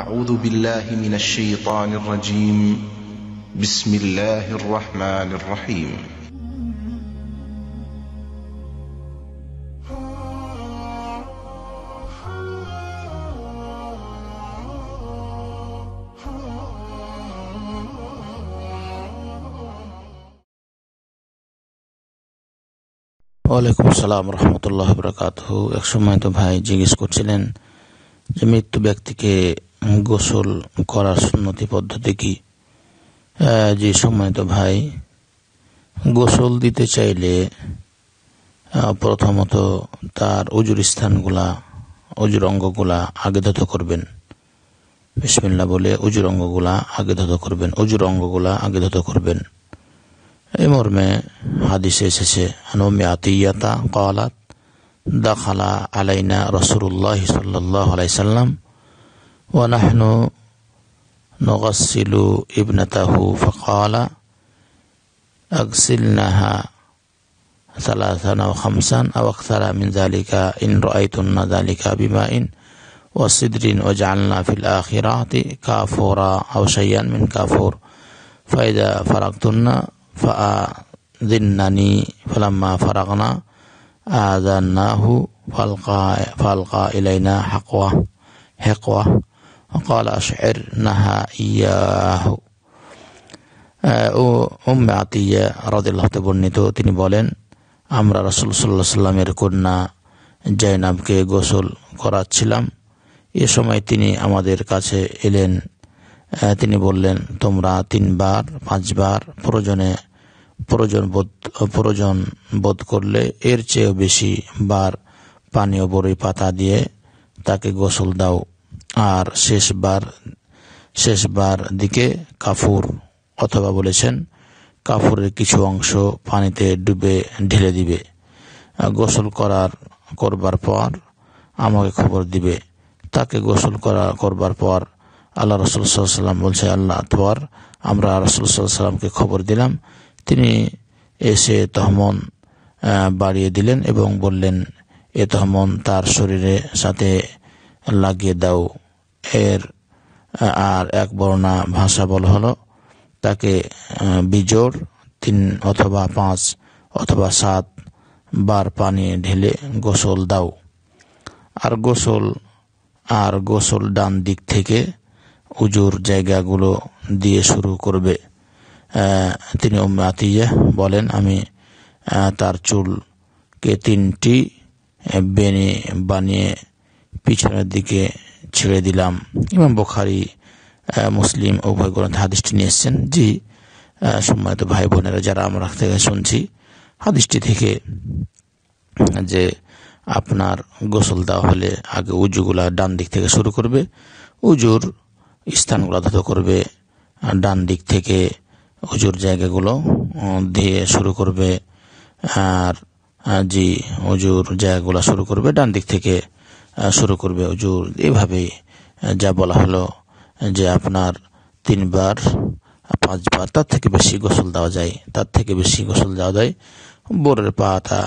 أعوذ بالله من الشيطان الرجيم بسم الله الرحمن الرحيم ওয়ালাইকুম আসসালাম রহমতুল্লাহ বরকাত এক সময় তো ভাই জিজ্ঞেস করছিলেন যে মৃত্যু ব্যক্তিকে গোসল করার সুন্নতি পদ্ধতি কি যে তো ভাই গোসল দিতে চাইলে প্রথমত তার অজুর স্থানগুলা অজুর অঙ্গগুলা আগে ধত করবেন বিসমিল্লা বলে অজুর অঙ্গগুলা আগে ধত করবেন অজুর অঙ্গগুলা আগে ধত করবেন এই মর্মে হাদিসে এসেছে আনমি আতিয়াতা কলাত দাখালা আলাইনা রসুল্লাহ সাল্লাহ আলাইসাল্লাম ونحن نغسل ابنته فقال أغسلنها ثلاثا أو خمسا أو أكثر من ذلك إن رأيتن ذلك بماء وصدر وجعلنا في الآخرة كافورا أو شيئا من كافور فإذا فرغتن فأذنني فلما فرغنا آذناه فألقى, فألقى إلينا حقوة حقوة وقال أشعرنها إياه ও উম আতিয়া রাদিল্লাহতে বর্ণিত তিনি বলেন আমরা রসুল সাল্লাহ সাল্লামের কন্যা জয়নাবকে গোসল করাচ্ছিলাম এ সময় তিনি আমাদের কাছে এলেন তিনি বললেন তোমরা তিনবার পাঁচবার প্রয়োজনে প্রয়োজন বোধ প্রয়োজন বোধ করলে এর চেয়েও বেশি বার পানীয় বড়ই পাতা দিয়ে তাকে গোসল দাও আর শেষবার শেষবার দিকে কাফুর অথবা বলেছেন কাফুরের কিছু অংশ পানিতে ডুবে ঢেলে দিবে গোসল করার করবার পর আমাকে খবর দিবে তাকে গোসল করা করবার পর আল্লাহ রসুল সাল্লাম বলছে আল্লাহ তোয়ার আমরা রসুল সাল্লামকে খবর দিলাম তিনি এসে তহমন বাড়িয়ে দিলেন এবং বললেন এ তহমন তার শরীরে সাথে লাগিয়ে দাও এর আর এক বর্ণা ভাষা বলা হলো তাকে বিজোড় তিন অথবা পাঁচ অথবা সাত বার পানি ঢেলে গোসল দাও আর গোসল আর গোসল ডান দিক থেকে উজুর জায়গাগুলো দিয়ে শুরু করবে তিনি আতিয়া বলেন আমি তার চুলকে তিনটি বেনি বানিয়ে পিছনের দিকে ছেড়ে দিলাম ইমাম বোখারি মুসলিম উভয় গ্রন্থ হাদিসটি নিয়ে এসছেন জি সম্মানিত ভাই বোনেরা যারা আমরা থেকে শুনছি হাদিসটি থেকে যে আপনার গোসল দেওয়া হলে আগে উজুগুলা ডান দিক থেকে শুরু করবে উজুর স্থানগুলো ধত করবে ডান দিক থেকে উজুর জায়গাগুলো দিয়ে শুরু করবে আর জি উজুর জায়গাগুলো শুরু করবে ডান দিক থেকে শুরু করবে অজুর এভাবে যা বলা হলো যে আপনার তিনবার পাঁচবার তার থেকে বেশি গোসল দেওয়া যায় তার থেকে বেশি গোসল দেওয়া যায় বোরের পাতা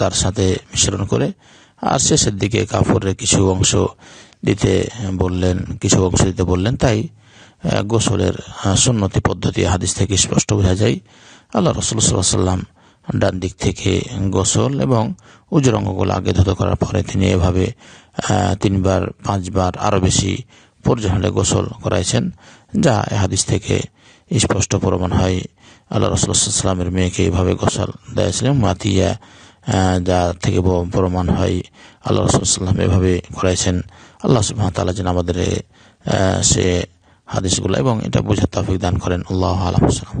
তার সাথে মিশ্রণ করে আর শেষের দিকে কাপড়ের কিছু অংশ দিতে বললেন কিছু অংশ দিতে বললেন তাই গোসলের সুন্নতি পদ্ধতি হাদিস থেকে স্পষ্ট বোঝা যায় আল্লাহ রসুল সাল্লাম ডান দিক থেকে গোসল এবং উজুর অঙ্গগুলো আগে ধুত করার পরে তিনি এভাবে তিনবার পাঁচবার আরও বেশি পর্যটনে গোসল করাইছেন যা হাদিস থেকে স্পষ্ট প্রমাণ হয় আল্লাহ রসুলামের মেয়েকে এইভাবে গোসল দিয়েছিলেন মাতিয়া যা থেকে প্রমাণ হয় আল্লাহ রসুলাম এভাবে করাইছেন আল্লাহ তালা যেন আমাদের সে হাদিসগুলো এবং এটা বোঝার তাফিক দান করেন আল্লাহ আলহাম